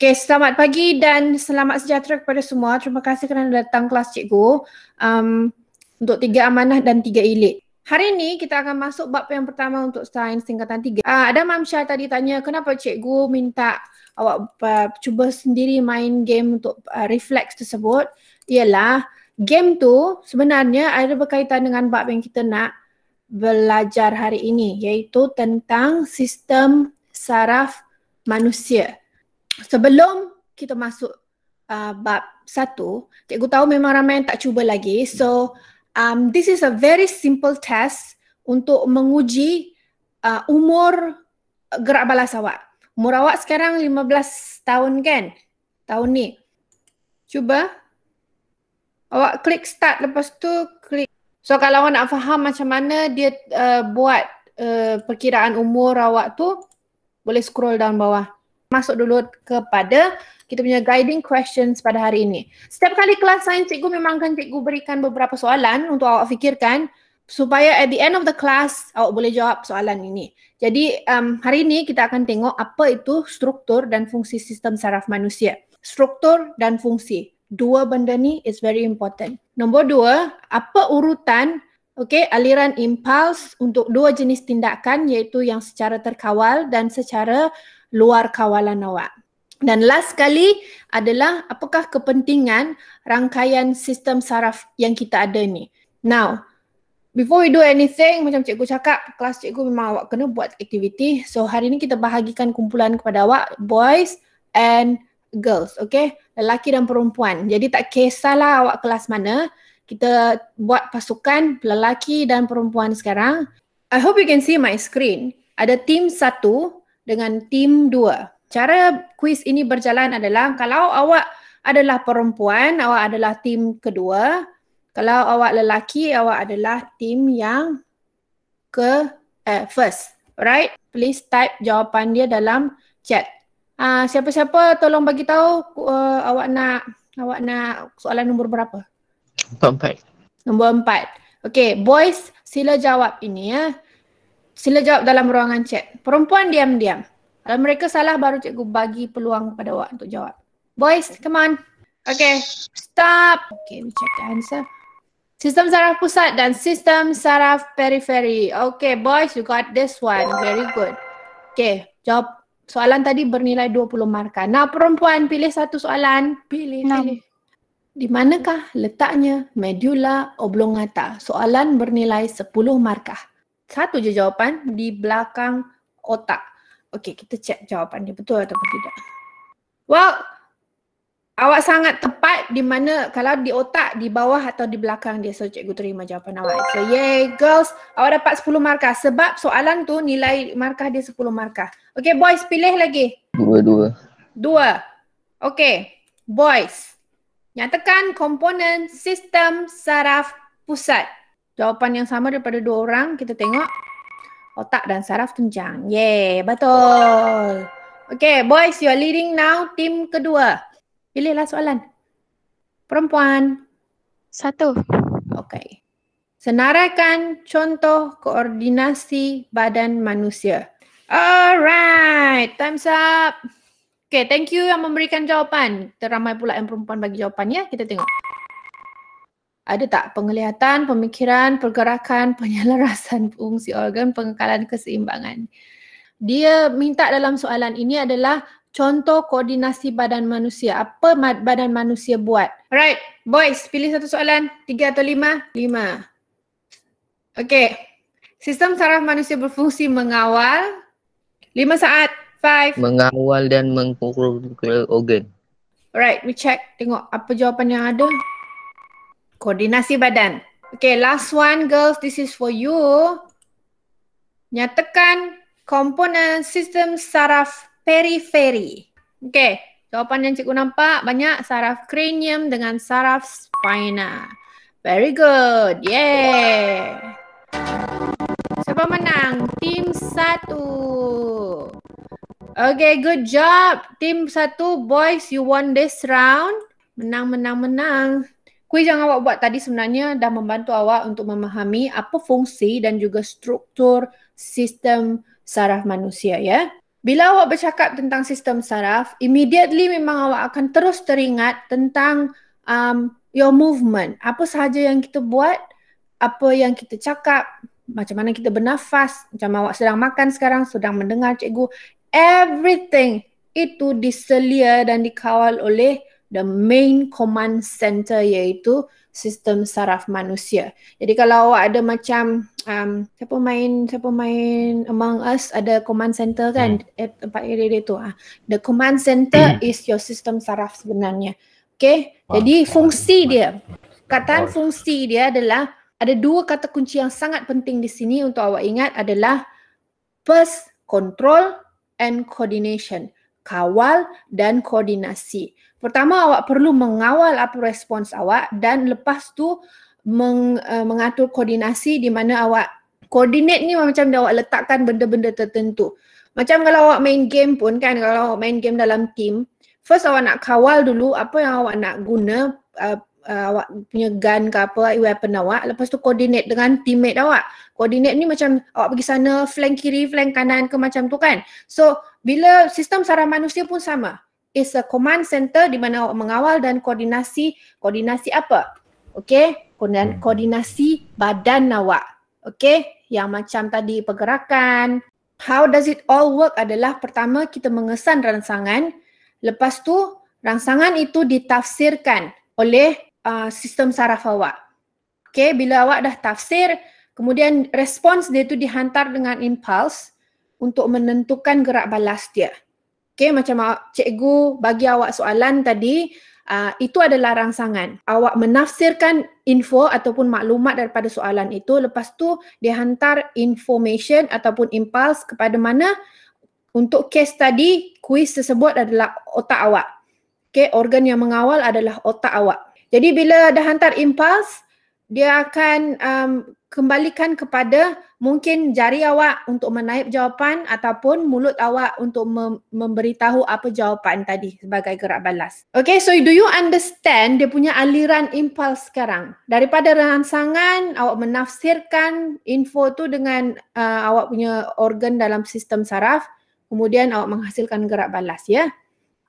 Okay, selamat pagi dan selamat sejahtera kepada semua. Terima kasih kerana datang kelas cikgu um, untuk tiga amanah dan tiga ilik. Hari ini kita akan masuk bab yang pertama untuk sains tingkatan tiga. Uh, ada Mam Syah tadi tanya kenapa cikgu minta awak uh, cuba sendiri main game untuk uh, refleks tersebut. Ialah game tu sebenarnya ada berkaitan dengan bab yang kita nak belajar hari ini iaitu tentang sistem saraf manusia sebelum kita masuk uh, bab satu, cikgu tahu memang ramai yang tak cuba lagi. So, um, this is a very simple test untuk menguji uh, umur gerak balas awak. Umur awak sekarang 15 tahun kan? Tahun ni. Cuba. Awak klik start lepas tu klik. So kalau awak nak faham macam mana dia uh, buat uh, perkiraan umur awak tu, boleh scroll down bawah masuk dulu kepada kita punya guiding questions pada hari ini. Setiap kali kelas sains cikgu memang kan cikgu berikan beberapa soalan untuk awak fikirkan supaya at the end of the class awak boleh jawab soalan ini. Jadi um, hari ini kita akan tengok apa itu struktur dan fungsi sistem saraf manusia. Struktur dan fungsi. Dua benda ni is very important. Nombor dua, apa urutan Okey, aliran impuls untuk dua jenis tindakan iaitu yang secara terkawal dan secara luar kawalan awak. Dan last sekali adalah apakah kepentingan rangkaian sistem saraf yang kita ada ni. Now, before we do anything, macam cikgu cakap, kelas cikgu memang awak kena buat aktiviti. So, hari ni kita bahagikan kumpulan kepada awak, boys and girls, okay? Lelaki dan perempuan. Jadi, tak kisahlah awak kelas mana, kita buat pasukan lelaki dan perempuan sekarang. I hope you can see my screen. Ada team satu, dengan tim dua. Cara kuis ini berjalan adalah kalau awak adalah perempuan, awak adalah tim kedua. Kalau awak lelaki, awak adalah tim yang ke eh, first. Right? Please type jawapan dia dalam chat. Ah siapa-siapa tolong bagi tahu uh, awak nak awak nak soalan nombor berapa? Nombor empat. Nombor empat. Okay, boys sila jawab ini ya. Sila jawab dalam ruangan chat. Perempuan diam-diam. Kalau mereka salah baru cikgu bagi peluang kepada awak untuk jawab. Boys, come on. Okay, stop. Okay, we check the answer. Sistem saraf pusat dan sistem saraf periferi. Okay, boys, you got this one. Very good. Okay, jawab soalan tadi bernilai 20 markah. Nah, perempuan pilih satu soalan. Pilih, no. pilih. Di manakah letaknya medula oblongata? Soalan bernilai 10 markah satu je jawapan di belakang otak. Okey, kita cek jawapan dia betul atau tidak. Well, awak sangat tepat di mana kalau di otak, di bawah atau di belakang dia. So, cikgu terima jawapan awak. So, yay girls, awak dapat 10 markah sebab soalan tu nilai markah dia 10 markah. Okey, boys pilih lagi. Dua, dua. Dua. Okey, boys. Nyatakan komponen sistem saraf pusat. Jawapan yang sama daripada dua orang, kita tengok otak dan saraf tunjang. Yeay, betul. Okay, boys, you are leading now team kedua. Pilihlah soalan. Perempuan. Satu. Okay. Senaraikan contoh koordinasi badan manusia. Alright, time's up. Okay, thank you yang memberikan jawapan. Teramai pula yang perempuan bagi jawapan ya. Kita tengok ada tak penglihatan, pemikiran, pergerakan, penyelarasan fungsi organ, pengekalan keseimbangan. Dia minta dalam soalan ini adalah contoh koordinasi badan manusia. Apa badan manusia buat? Alright, boys, pilih satu soalan. Tiga atau lima? Lima. Okay. Sistem saraf manusia berfungsi mengawal. Lima saat. Five. Mengawal dan mengukur organ. Alright, we check. Tengok apa jawapan yang ada. Koordinasi badan. Okay, last one girls, this is for you. Nyatakan komponen sistem saraf periferi. Okay, jawapan yang cikgu nampak banyak saraf cranium dengan saraf spina. Very good, yeah. Siapa menang? Tim satu. Okay, good job. Tim satu, boys, you won this round. Menang, menang, menang. Kuih yang awak buat tadi sebenarnya dah membantu awak untuk memahami apa fungsi dan juga struktur sistem saraf manusia ya. Bila awak bercakap tentang sistem saraf, immediately memang awak akan terus teringat tentang um, your movement. Apa sahaja yang kita buat, apa yang kita cakap, macam mana kita bernafas, macam awak sedang makan sekarang, sedang mendengar cikgu, everything itu diselia dan dikawal oleh the main command center iaitu sistem saraf manusia. Jadi kalau awak ada macam um, siapa main siapa main among us ada command center kan hmm. eh, tempat area dia tu. Ah. The command center hmm. is your sistem saraf sebenarnya. Okay, wow. jadi fungsi dia. Kataan wow. fungsi dia adalah ada dua kata kunci yang sangat penting di sini untuk awak ingat adalah first control and coordination. Kawal dan koordinasi pertama awak perlu mengawal apa respons awak dan lepas tu meng, uh, mengatur koordinasi di mana awak koordinat ni macam dia awak letakkan benda-benda tertentu. Macam kalau awak main game pun kan, kalau awak main game dalam team, first awak nak kawal dulu apa yang awak nak guna, uh, uh, awak punya gun ke apa, weapon awak, lepas tu koordinat dengan teammate awak. Koordinat ni macam awak pergi sana, flank kiri, flank kanan ke macam tu kan. So, bila sistem saraf manusia pun sama is a command center di mana awak mengawal dan koordinasi koordinasi apa? Okey, hmm. koordinasi badan awak. Okey, yang macam tadi pergerakan. How does it all work adalah pertama kita mengesan rangsangan, lepas tu rangsangan itu ditafsirkan oleh uh, sistem saraf awak. Okey, bila awak dah tafsir, kemudian respons dia itu dihantar dengan impuls untuk menentukan gerak balas dia. Okay, macam cikgu bagi awak soalan tadi, uh, itu adalah rangsangan. Awak menafsirkan info ataupun maklumat daripada soalan itu, lepas tu dia hantar information ataupun impulse kepada mana untuk case tadi, kuis tersebut adalah otak awak. Okay, organ yang mengawal adalah otak awak. Jadi bila dah hantar impulse, dia akan um, kembalikan kepada mungkin jari awak untuk menaip jawapan ataupun mulut awak untuk mem- memberitahu apa jawapan tadi sebagai gerak balas. Okay, so do you understand dia punya aliran impuls sekarang? Daripada rangsangan, awak menafsirkan info tu dengan uh, awak punya organ dalam sistem saraf, kemudian awak menghasilkan gerak balas ya.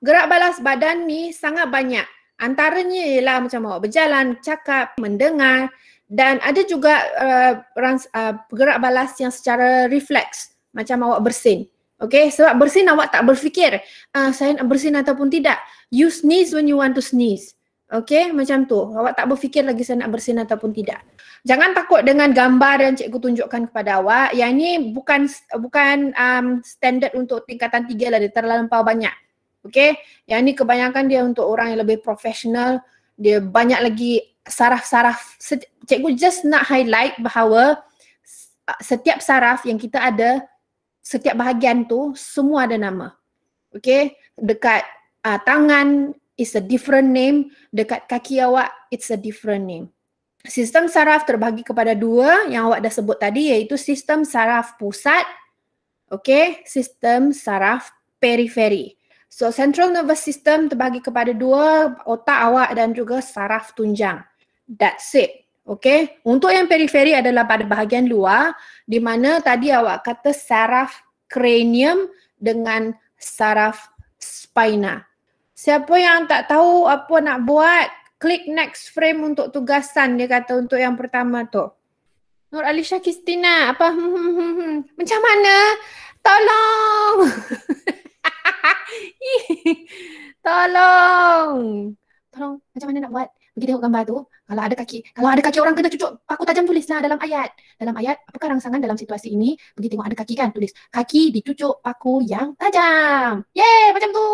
Gerak balas badan ni sangat banyak. Antaranya ialah macam awak berjalan, cakap, mendengar, dan ada juga uh, rans, uh, gerak balas yang secara refleks macam awak bersin. Okay, sebab bersin awak tak berfikir uh, saya nak bersin ataupun tidak. You sneeze when you want to sneeze. Okay, macam tu. Awak tak berfikir lagi saya nak bersin ataupun tidak. Jangan takut dengan gambar yang cikgu tunjukkan kepada awak. Yang ini bukan bukan um, standard untuk tingkatan tiga lah. Dia terlalu banyak. Okay, yang ini kebanyakan dia untuk orang yang lebih profesional. Dia banyak lagi saraf-saraf cikgu just nak highlight bahawa setiap saraf yang kita ada setiap bahagian tu semua ada nama Okay, dekat uh, tangan is a different name dekat kaki awak it's a different name sistem saraf terbagi kepada dua yang awak dah sebut tadi iaitu sistem saraf pusat Okay, sistem saraf periferi So central nervous system terbagi kepada dua, otak awak dan juga saraf tunjang. That's it. Okay. Untuk yang periferi adalah pada bahagian luar di mana tadi awak kata saraf cranium dengan saraf spina. Siapa yang tak tahu apa nak buat, klik next frame untuk tugasan dia kata untuk yang pertama tu. Nur Alisha Kistina, apa? Macam mana? Tolong! Tolong! Tolong, macam mana nak buat? pergi tengok gambar tu kalau ada kaki kalau ada kaki orang kena cucuk paku tajam tulislah dalam ayat dalam ayat apakah rangsangan dalam situasi ini pergi tengok ada kaki kan tulis kaki dicucuk paku yang tajam yeay macam tu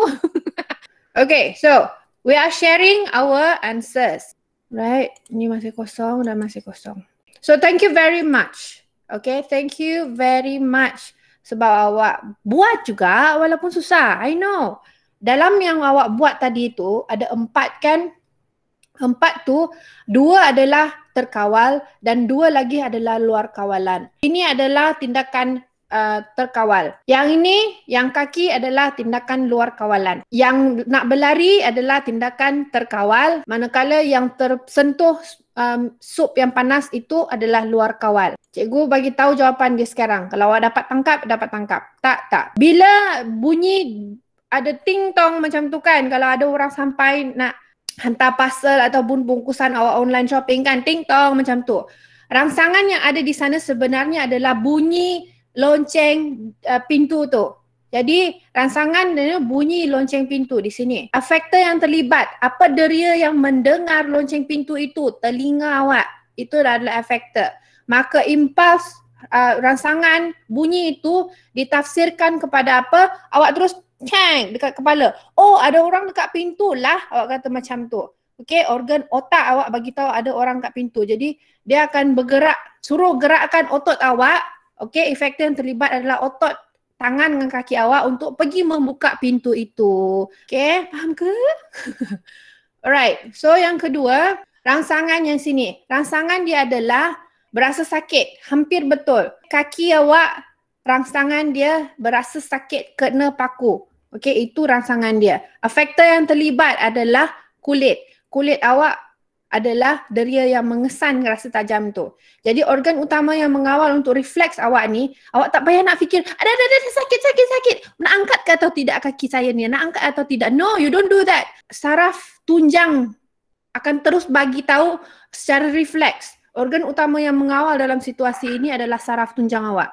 okay so we are sharing our answers right Ini masih kosong dan masih kosong so thank you very much okay thank you very much sebab awak buat juga walaupun susah i know dalam yang awak buat tadi itu ada empat kan Empat tu, dua adalah terkawal dan dua lagi adalah luar kawalan. Ini adalah tindakan uh, terkawal. Yang ini, yang kaki adalah tindakan luar kawalan. Yang nak berlari adalah tindakan terkawal. Manakala yang tersentuh um, sup yang panas itu adalah luar kawal. Cikgu bagi tahu jawapan dia sekarang. Kalau awak dapat tangkap, dapat tangkap. Tak, tak. Bila bunyi ada ting tong macam tu kan, kalau ada orang sampai nak hantar parcel ataupun bungkusan awak online shopping kan ting tong macam tu. Rangsangan yang ada di sana sebenarnya adalah bunyi lonceng uh, pintu tu. Jadi rangsangan dia bunyi lonceng pintu di sini. Affector yang terlibat, apa deria yang mendengar lonceng pintu itu, telinga awak, itu adalah affector. Maka impuls uh, rangsangan bunyi itu ditafsirkan kepada apa? Awak terus Cang dekat kepala. Oh ada orang dekat pintu lah awak kata macam tu. Okey, organ otak awak bagi tahu ada orang dekat pintu. Jadi dia akan bergerak suruh gerakkan otot awak. Okey, efek yang terlibat adalah otot tangan dengan kaki awak untuk pergi membuka pintu itu. Okey, faham ke? Alright so yang kedua rangsangan yang sini. Rangsangan dia adalah berasa sakit hampir betul. Kaki awak rangsangan dia berasa sakit kena paku. Okey, itu rangsangan dia. Faktor yang terlibat adalah kulit. Kulit awak adalah deria yang mengesan rasa tajam tu. Jadi organ utama yang mengawal untuk refleks awak ni, awak tak payah nak fikir, ada ada ada sakit sakit sakit. Nak angkat ke atau tidak kaki saya ni? Nak angkat atau tidak? No, you don't do that. Saraf tunjang akan terus bagi tahu secara refleks. Organ utama yang mengawal dalam situasi ini adalah saraf tunjang awak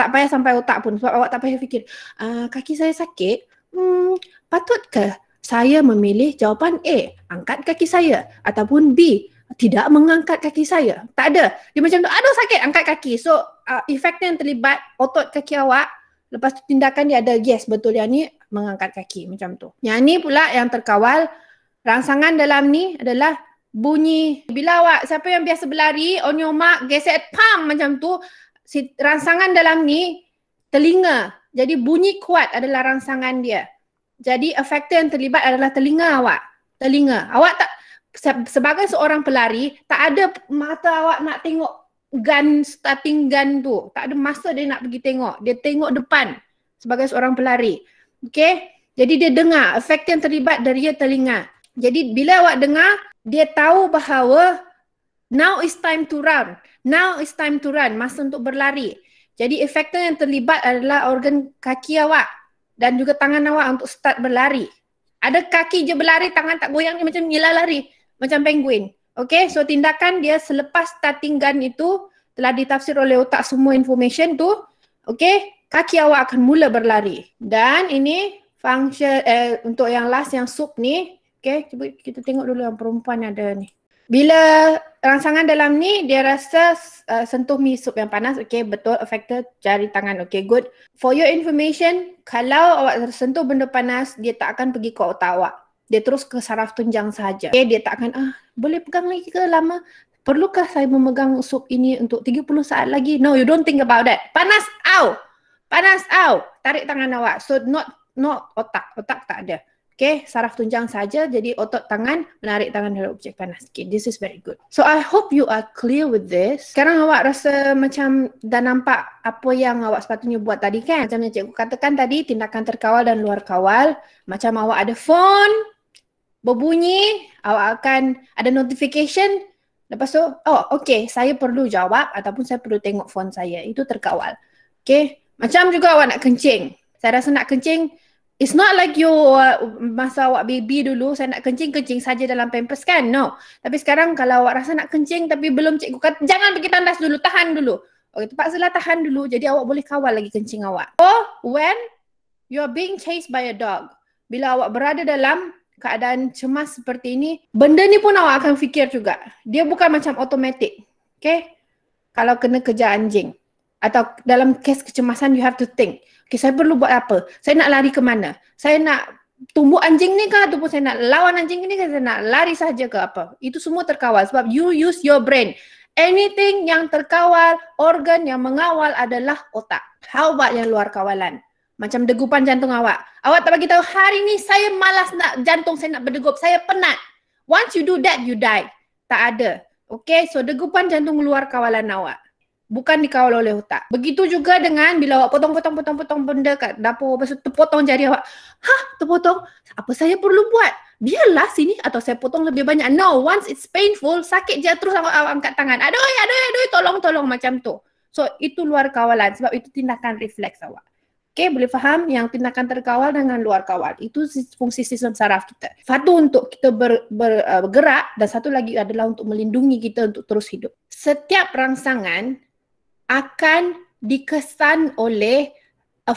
tak payah sampai otak pun sebab awak tak payah fikir uh, kaki saya sakit hmm patutkah saya memilih jawapan A angkat kaki saya ataupun B tidak mengangkat kaki saya tak ada dia macam tu aduh sakit angkat kaki so uh, efeknya yang terlibat otot kaki awak lepas tu tindakan dia ada yes betul yang ni mengangkat kaki macam tu yang ni pula yang terkawal rangsangan dalam ni adalah bunyi bila awak siapa yang biasa berlari on your mark gesek pam macam tu si rangsangan dalam ni telinga. Jadi bunyi kuat adalah rangsangan dia. Jadi efektor yang terlibat adalah telinga awak. Telinga. Awak tak sebagai seorang pelari tak ada mata awak nak tengok gun starting gun tu. Tak ada masa dia nak pergi tengok. Dia tengok depan sebagai seorang pelari. Okey? Jadi dia dengar efek yang terlibat dari dia telinga. Jadi bila awak dengar dia tahu bahawa now is time to run. Now it's time to run, masa untuk berlari. Jadi efektor yang terlibat adalah organ kaki awak dan juga tangan awak untuk start berlari. Ada kaki je berlari, tangan tak goyang ni macam gila lari. Macam penguin. Okay, so tindakan dia selepas starting gun itu telah ditafsir oleh otak semua information tu. Okay, kaki awak akan mula berlari. Dan ini function eh, untuk yang last yang sup ni. Okay, cuba kita tengok dulu yang perempuan ada ni bila rangsangan dalam ni dia rasa uh, sentuh mi sup yang panas Okay, betul affected jari tangan Okay, good for your information kalau awak tersentuh benda panas dia tak akan pergi ke otak awak dia terus ke saraf tunjang saja okey dia tak akan ah boleh pegang lagi ke lama perlukah saya memegang sup ini untuk 30 saat lagi no you don't think about that panas ow! panas ow! tarik tangan awak so not not otak otak tak ada Okay, saraf tunjang saja. Jadi otot tangan menarik tangan dari objek panas. Okay, this is very good. So I hope you are clear with this. Sekarang awak rasa macam dah nampak apa yang awak sepatutnya buat tadi kan? Macam yang cikgu katakan tadi, tindakan terkawal dan luar kawal. Macam awak ada phone, berbunyi, awak akan ada notification. Lepas tu, oh okay, saya perlu jawab ataupun saya perlu tengok phone saya. Itu terkawal. Okay, macam juga awak nak kencing. Saya rasa nak kencing, It's not like you uh, masa awak baby dulu saya nak kencing-kencing saja dalam pampers kan? No. Tapi sekarang kalau awak rasa nak kencing tapi belum cikgu kata jangan pergi tandas dulu, tahan dulu. Okey, oh, terpaksalah tahan dulu jadi awak boleh kawal lagi kencing awak. Or when you are being chased by a dog. Bila awak berada dalam keadaan cemas seperti ini, benda ni pun awak akan fikir juga. Dia bukan macam automatic. Okay? Kalau kena kejar anjing. Atau dalam kes kecemasan, you have to think. Okay, saya perlu buat apa? Saya nak lari ke mana? Saya nak tumbuh anjing ni ke ataupun saya nak lawan anjing ni ke saya nak lari saja ke apa? Itu semua terkawal sebab you use your brain. Anything yang terkawal, organ yang mengawal adalah otak. How about yang luar kawalan? Macam degupan jantung awak. Awak tak bagi tahu hari ni saya malas nak jantung saya nak berdegup. Saya penat. Once you do that, you die. Tak ada. Okay, so degupan jantung luar kawalan awak bukan dikawal oleh otak. Begitu juga dengan bila awak potong-potong-potong-potong benda kat dapur, lepas tu terpotong jari awak. Hah, terpotong? Apa saya perlu buat? Biarlah sini atau saya potong lebih banyak. No, once it's painful, sakit je terus awak, awak angkat tangan. Aduh, aduh, aduh, tolong-tolong macam tu. So, itu luar kawalan sebab itu tindakan refleks awak. Okay, boleh faham yang tindakan terkawal dengan luar kawal. Itu fungsi sistem saraf kita. Satu untuk kita ber, ber, uh, bergerak dan satu lagi adalah untuk melindungi kita untuk terus hidup. Setiap rangsangan akan dikesan oleh a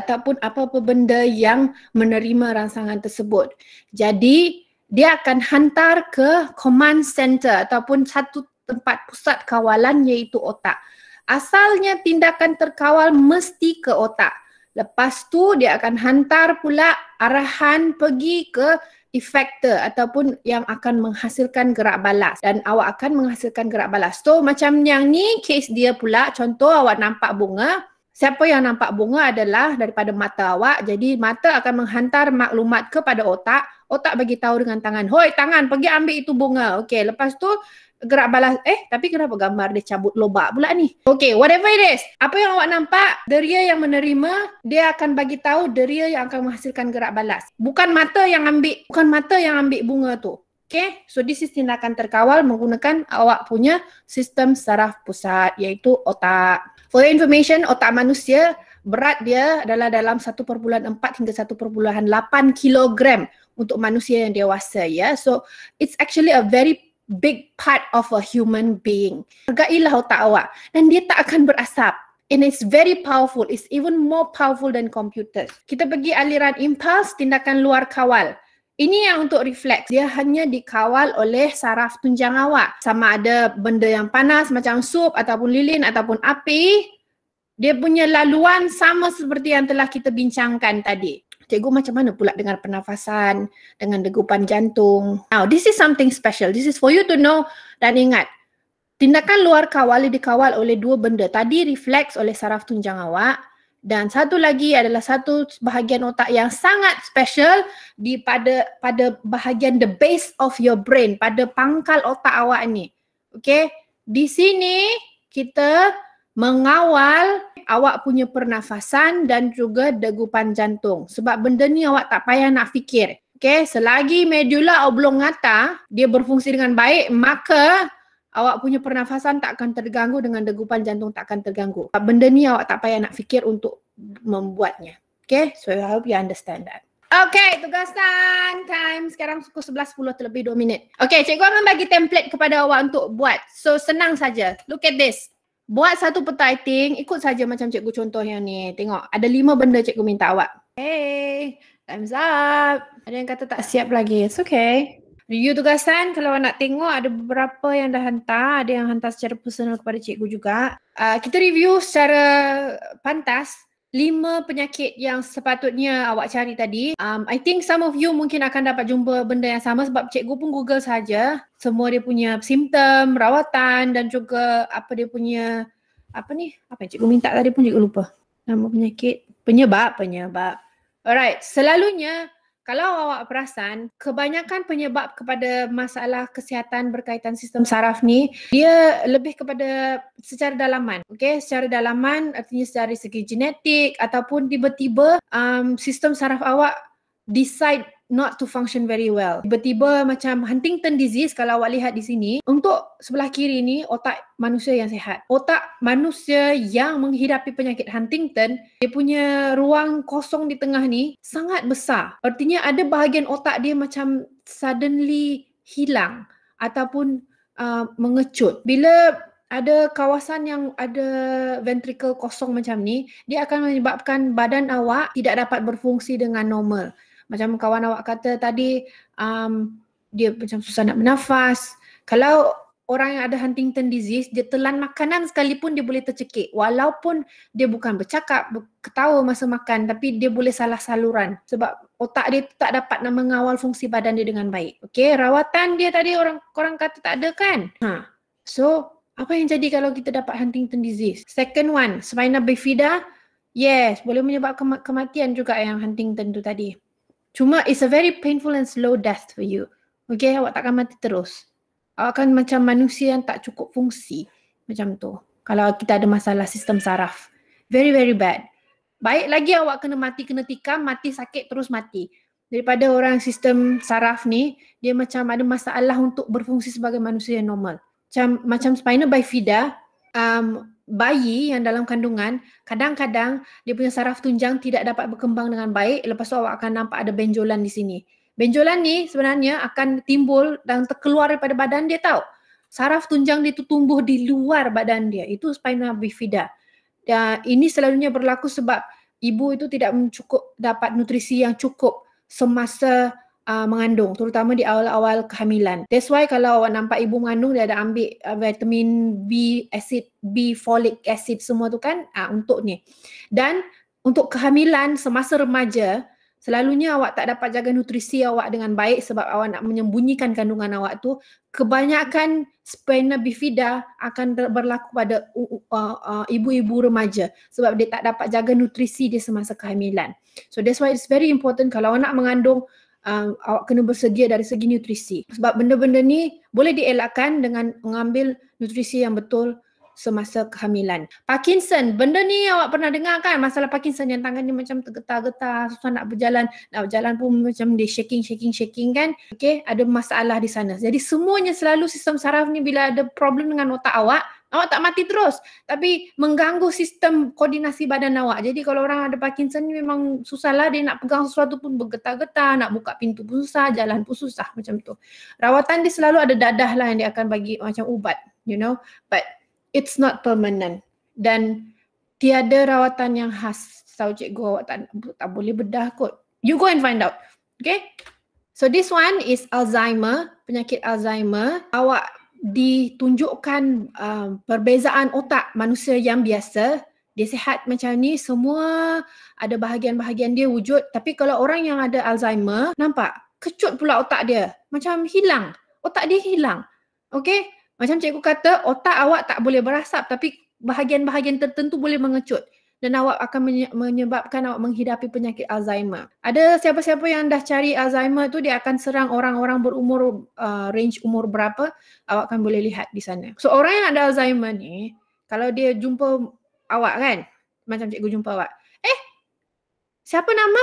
ataupun apa-apa benda yang menerima rangsangan tersebut. Jadi dia akan hantar ke command center ataupun satu tempat pusat kawalan iaitu otak. Asalnya tindakan terkawal mesti ke otak. Lepas tu dia akan hantar pula arahan pergi ke Efektor ataupun yang akan menghasilkan gerak balas dan awak akan menghasilkan gerak balas. So macam yang ni case dia pula contoh awak nampak bunga Siapa yang nampak bunga adalah daripada mata awak. Jadi mata akan menghantar maklumat kepada otak. Otak bagi tahu dengan tangan, "Hoi, tangan, pergi ambil itu bunga." Okey, lepas tu gerak balas eh tapi kenapa gambar dia cabut lobak pula ni okay whatever it is apa yang awak nampak deria yang menerima dia akan bagi tahu deria yang akan menghasilkan gerak balas bukan mata yang ambil bukan mata yang ambil bunga tu Okay, so this is tindakan terkawal menggunakan awak punya sistem saraf pusat iaitu otak. For your information, otak manusia berat dia adalah dalam 1.4 hingga 1.8 kilogram untuk manusia yang dewasa ya. Yeah? So it's actually a very big part of a human being. Hargailah otak awak dan dia tak akan berasap. And it's very powerful. It's even more powerful than computers. Kita pergi aliran impuls tindakan luar kawal. Ini yang untuk refleks. Dia hanya dikawal oleh saraf tunjang awak. Sama ada benda yang panas macam sup ataupun lilin ataupun api, dia punya laluan sama seperti yang telah kita bincangkan tadi cikgu macam mana pula dengan pernafasan, dengan degupan jantung. Now, this is something special. This is for you to know dan ingat. Tindakan luar kawali dikawal oleh dua benda. Tadi refleks oleh saraf tunjang awak dan satu lagi adalah satu bahagian otak yang sangat special di pada pada bahagian the base of your brain, pada pangkal otak awak ni. Okay. Di sini kita mengawal awak punya pernafasan dan juga degupan jantung. Sebab benda ni awak tak payah nak fikir. Okay, selagi medula oblongata dia berfungsi dengan baik, maka awak punya pernafasan tak akan terganggu dengan degupan jantung tak akan terganggu. Benda ni awak tak payah nak fikir untuk membuatnya. Okay, so I hope you understand that. Okay, tugasan time. Sekarang pukul 11.10 terlebih 2 minit. Okay, cikgu akan bagi template kepada awak untuk buat. So, senang saja. Look at this. Buat satu peta acting, ikut saja macam cikgu contoh yang ni. Tengok, ada lima benda cikgu minta awak. Hey, time's up. Ada yang kata tak siap lagi. It's okay. Review tugasan, kalau nak tengok ada beberapa yang dah hantar. Ada yang hantar secara personal kepada cikgu juga. Uh, kita review secara pantas lima penyakit yang sepatutnya awak cari tadi. Um, I think some of you mungkin akan dapat jumpa benda yang sama sebab cikgu pun google saja semua dia punya simptom, rawatan dan juga apa dia punya apa ni? Apa yang cikgu minta tadi pun cikgu lupa. Nama penyakit, penyebab, penyebab. Alright, selalunya kalau awak perasan kebanyakan penyebab kepada masalah kesihatan berkaitan sistem saraf ni dia lebih kepada secara dalaman okey secara dalaman artinya dari segi genetik ataupun tiba-tiba um, sistem saraf awak decide not to function very well. Tiba-tiba macam Huntington disease kalau awak lihat di sini, untuk sebelah kiri ni otak manusia yang sehat. Otak manusia yang menghidapi penyakit Huntington, dia punya ruang kosong di tengah ni sangat besar. Artinya ada bahagian otak dia macam suddenly hilang ataupun uh, mengecut. Bila ada kawasan yang ada ventricle kosong macam ni, dia akan menyebabkan badan awak tidak dapat berfungsi dengan normal macam kawan awak kata tadi um, dia macam susah nak bernafas kalau orang yang ada Huntington disease dia telan makanan sekalipun dia boleh tercekik walaupun dia bukan bercakap ketawa masa makan tapi dia boleh salah saluran sebab otak dia tak dapat nak mengawal fungsi badan dia dengan baik okey rawatan dia tadi orang korang kata tak ada kan ha so apa yang jadi kalau kita dapat Huntington disease second one spina bifida yes boleh menyebabkan kematian juga yang Huntington tu tadi Cuma it's a very painful and slow death for you. Okay, awak takkan mati terus. Awak akan macam manusia yang tak cukup fungsi. Macam tu. Kalau kita ada masalah sistem saraf. Very, very bad. Baik lagi awak kena mati, kena tikam, mati sakit, terus mati. Daripada orang sistem saraf ni, dia macam ada masalah untuk berfungsi sebagai manusia yang normal. Macam, macam spinal bifida, um, bayi yang dalam kandungan kadang-kadang dia punya saraf tunjang tidak dapat berkembang dengan baik lepas tu awak akan nampak ada benjolan di sini. Benjolan ni sebenarnya akan timbul dan terkeluar daripada badan dia tahu. Saraf tunjang dia tu tumbuh di luar badan dia. Itu spina bifida. Dan ya, ini selalunya berlaku sebab ibu itu tidak mencukup dapat nutrisi yang cukup semasa uh, mengandung terutama di awal-awal kehamilan. That's why kalau awak nampak ibu mengandung dia ada ambil uh, vitamin B acid, B folic acid semua tu kan uh, untuk ni. Dan untuk kehamilan semasa remaja selalunya awak tak dapat jaga nutrisi awak dengan baik sebab awak nak menyembunyikan kandungan awak tu kebanyakan spina bifida akan berlaku pada uh, uh, ibu-ibu remaja sebab dia tak dapat jaga nutrisi dia semasa kehamilan so that's why it's very important kalau awak nak mengandung uh, awak kena bersedia dari segi nutrisi. Sebab benda-benda ni boleh dielakkan dengan mengambil nutrisi yang betul semasa kehamilan. Parkinson, benda ni awak pernah dengar kan masalah Parkinson yang tangan dia macam tergetar-getar, susah nak berjalan, nak berjalan pun macam dia shaking, shaking, shaking kan. Okay, ada masalah di sana. Jadi semuanya selalu sistem saraf ni bila ada problem dengan otak awak, awak tak mati terus tapi mengganggu sistem koordinasi badan awak. Jadi kalau orang ada Parkinson ni memang susahlah dia nak pegang sesuatu pun bergetar-getar, nak buka pintu pun susah, jalan pun susah macam tu. Rawatan dia selalu ada dadah lah yang dia akan bagi macam ubat, you know. But it's not permanent. Dan tiada rawatan yang khas. Tahu cikgu awak tak, tak boleh bedah kot. You go and find out. Okay? So this one is Alzheimer, penyakit Alzheimer. Awak ditunjukkan uh, perbezaan otak manusia yang biasa dia sihat macam ni semua ada bahagian-bahagian dia wujud tapi kalau orang yang ada Alzheimer nampak kecut pula otak dia macam hilang otak dia hilang okey macam cikgu kata otak awak tak boleh berasap tapi bahagian-bahagian tertentu boleh mengecut dan awak akan menyebabkan awak menghidapi penyakit Alzheimer. Ada siapa-siapa yang dah cari Alzheimer tu dia akan serang orang-orang berumur uh, range umur berapa awak akan boleh lihat di sana. So orang yang ada Alzheimer ni kalau dia jumpa awak kan macam cikgu jumpa awak. Eh siapa nama?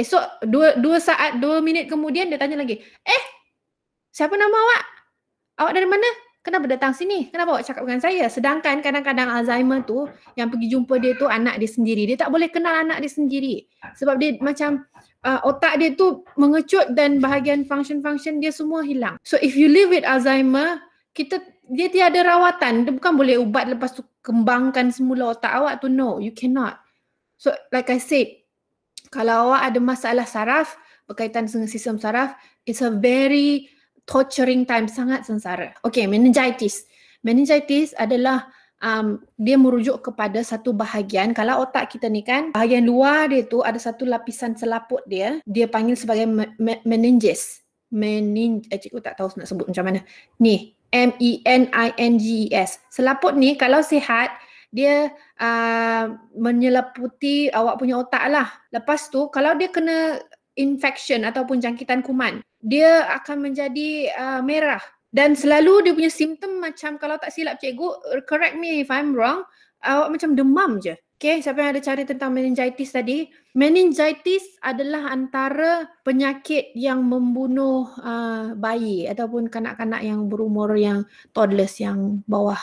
Esok dua, dua saat dua minit kemudian dia tanya lagi. Eh siapa nama awak? Awak dari mana? kenapa datang sini? Kenapa awak cakap dengan saya? Sedangkan kadang-kadang Alzheimer tu yang pergi jumpa dia tu anak dia sendiri. Dia tak boleh kenal anak dia sendiri. Sebab dia macam uh, otak dia tu mengecut dan bahagian function-function dia semua hilang. So if you live with Alzheimer, kita dia tiada rawatan. Dia bukan boleh ubat lepas tu kembangkan semula otak awak tu. No, you cannot. So like I said, kalau awak ada masalah saraf berkaitan dengan sistem saraf, it's a very torturing time sangat sengsara. Okay, meningitis. Meningitis adalah um, dia merujuk kepada satu bahagian. Kalau otak kita ni kan, bahagian luar dia tu ada satu lapisan selaput dia. Dia panggil sebagai meninges. Menin, eh, cikgu tak tahu nak sebut macam mana. Ni, M-E-N-I-N-G-E-S. Selaput ni kalau sihat, dia uh, menyelaputi awak punya otak lah. Lepas tu, kalau dia kena infection ataupun jangkitan kuman. Dia akan menjadi uh, merah dan selalu dia punya simptom macam kalau tak silap cikgu, correct me if I'm wrong, awak macam demam je. Okay, siapa yang ada cari tentang meningitis tadi? Meningitis adalah antara penyakit yang membunuh uh, bayi ataupun kanak-kanak yang berumur yang toddlers yang bawah.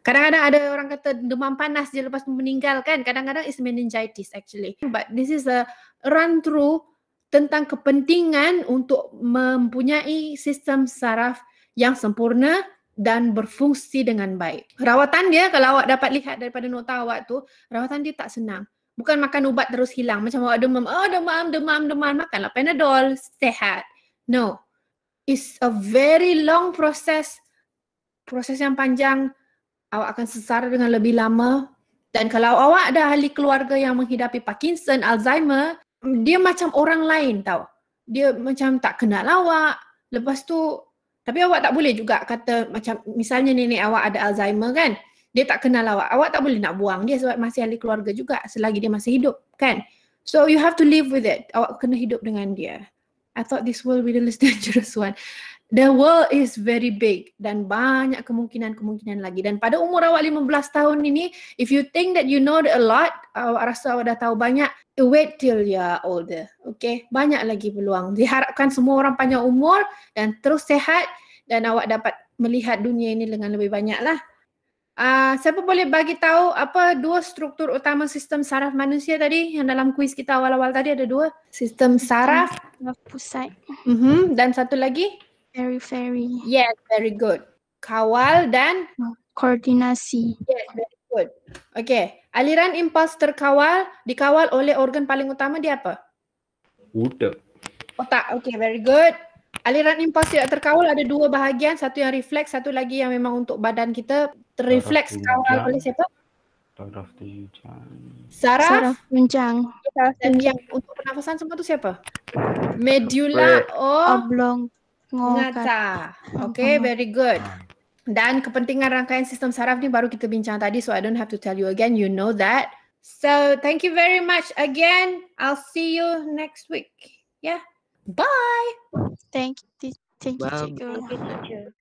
Kadang-kadang ada orang kata demam panas je lepas meninggal kan. Kadang-kadang is meningitis actually. But this is a run through tentang kepentingan untuk mempunyai sistem saraf yang sempurna dan berfungsi dengan baik. Rawatan dia kalau awak dapat lihat daripada nota awak tu, rawatan dia tak senang. Bukan makan ubat terus hilang. Macam awak demam, oh demam, demam, demam. Makanlah Panadol, sehat. No. It's a very long process. Proses yang panjang. Awak akan sesara dengan lebih lama. Dan kalau awak ada ahli keluarga yang menghidapi Parkinson, Alzheimer, dia macam orang lain tau. Dia macam tak kenal awak. Lepas tu, tapi awak tak boleh juga kata macam misalnya nenek awak ada Alzheimer kan. Dia tak kenal awak. Awak tak boleh nak buang dia sebab masih ahli keluarga juga selagi dia masih hidup kan. So you have to live with it. Awak kena hidup dengan dia. I thought this will be the dangerous one the world is very big dan banyak kemungkinan-kemungkinan lagi dan pada umur awak 15 tahun ini if you think that you know a lot awak rasa awak dah tahu banyak wait till you are older okay banyak lagi peluang diharapkan semua orang panjang umur dan terus sehat dan awak dapat melihat dunia ini dengan lebih banyak lah uh, ah, siapa boleh bagi tahu apa dua struktur utama sistem saraf manusia tadi yang dalam kuis kita awal-awal tadi ada dua sistem saraf pusat mm-hmm. dan satu lagi Very very. Yes, very good. Kawal dan koordinasi. Yes, very good. Okay, aliran impuls terkawal dikawal oleh organ paling utama dia apa? Otak. Otak. Okay, very good. Aliran impuls tidak terkawal ada dua bahagian, satu yang refleks, satu lagi yang memang untuk badan kita terrefleks kawal oleh siapa? Saraf tunjang. Saraf tunjang. Dan yang untuk pernafasan semua tu siapa? Medula oblong. Ngata. Okay, very good. Hmm. Dan kepentingan rangkaian sistem saraf ni baru kita bincang tadi so I don't have to tell you again, you know that. So, thank you very much again. I'll see you next week. Yeah. Bye. Thank you. Thank you, Bye. Thank you, Cikgu.